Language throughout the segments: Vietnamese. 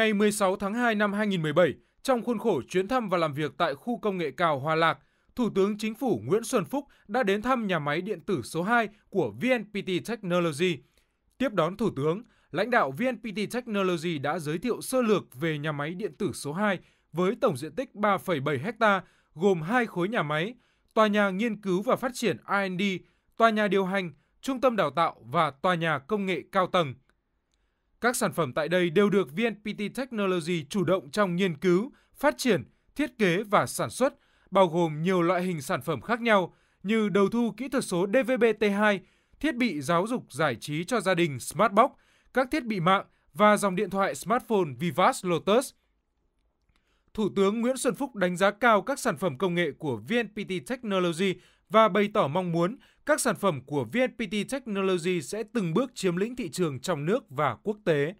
Ngày 16 tháng 2 năm 2017, trong khuôn khổ chuyến thăm và làm việc tại khu công nghệ cao Hòa Lạc, Thủ tướng Chính phủ Nguyễn Xuân Phúc đã đến thăm nhà máy điện tử số 2 của VNPT Technology. Tiếp đón Thủ tướng, lãnh đạo VNPT Technology đã giới thiệu sơ lược về nhà máy điện tử số 2 với tổng diện tích 3,7 ha, gồm hai khối nhà máy, tòa nhà nghiên cứu và phát triển R&D, tòa nhà điều hành, trung tâm đào tạo và tòa nhà công nghệ cao tầng. Các sản phẩm tại đây đều được VNPT Technology chủ động trong nghiên cứu, phát triển, thiết kế và sản xuất, bao gồm nhiều loại hình sản phẩm khác nhau như đầu thu kỹ thuật số DVB-T2, thiết bị giáo dục giải trí cho gia đình Smartbox, các thiết bị mạng và dòng điện thoại smartphone Vivas Lotus. Thủ tướng Nguyễn Xuân Phúc đánh giá cao các sản phẩm công nghệ của VNPT Technology và bày tỏ mong muốn các sản phẩm của VNPT Technology sẽ từng bước chiếm lĩnh thị trường trong nước và quốc tế.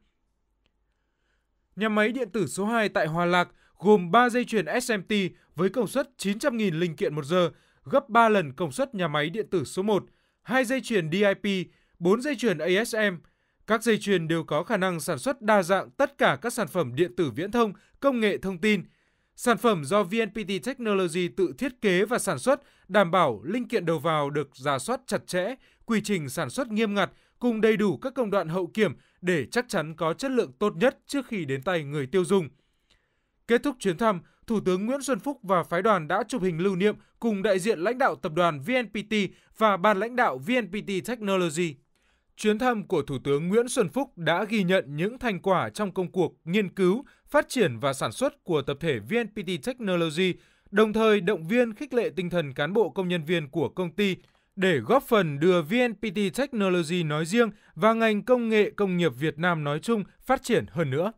Nhà máy điện tử số 2 tại Hòa Lạc gồm 3 dây chuyền SMT với công suất 900.000 linh kiện một giờ, gấp 3 lần công suất nhà máy điện tử số 1, 2 dây chuyền DIP, 4 dây chuyền ASM. Các dây chuyền đều có khả năng sản xuất đa dạng tất cả các sản phẩm điện tử viễn thông, công nghệ thông tin – Sản phẩm do VNPT Technology tự thiết kế và sản xuất, đảm bảo linh kiện đầu vào được giả soát chặt chẽ, quy trình sản xuất nghiêm ngặt cùng đầy đủ các công đoạn hậu kiểm để chắc chắn có chất lượng tốt nhất trước khi đến tay người tiêu dùng. Kết thúc chuyến thăm, Thủ tướng Nguyễn Xuân Phúc và phái đoàn đã chụp hình lưu niệm cùng đại diện lãnh đạo tập đoàn VNPT và ban lãnh đạo VNPT Technology chuyến thăm của Thủ tướng Nguyễn Xuân Phúc đã ghi nhận những thành quả trong công cuộc nghiên cứu, phát triển và sản xuất của tập thể VNPT Technology, đồng thời động viên khích lệ tinh thần cán bộ công nhân viên của công ty để góp phần đưa VNPT Technology nói riêng và ngành công nghệ công nghiệp Việt Nam nói chung phát triển hơn nữa.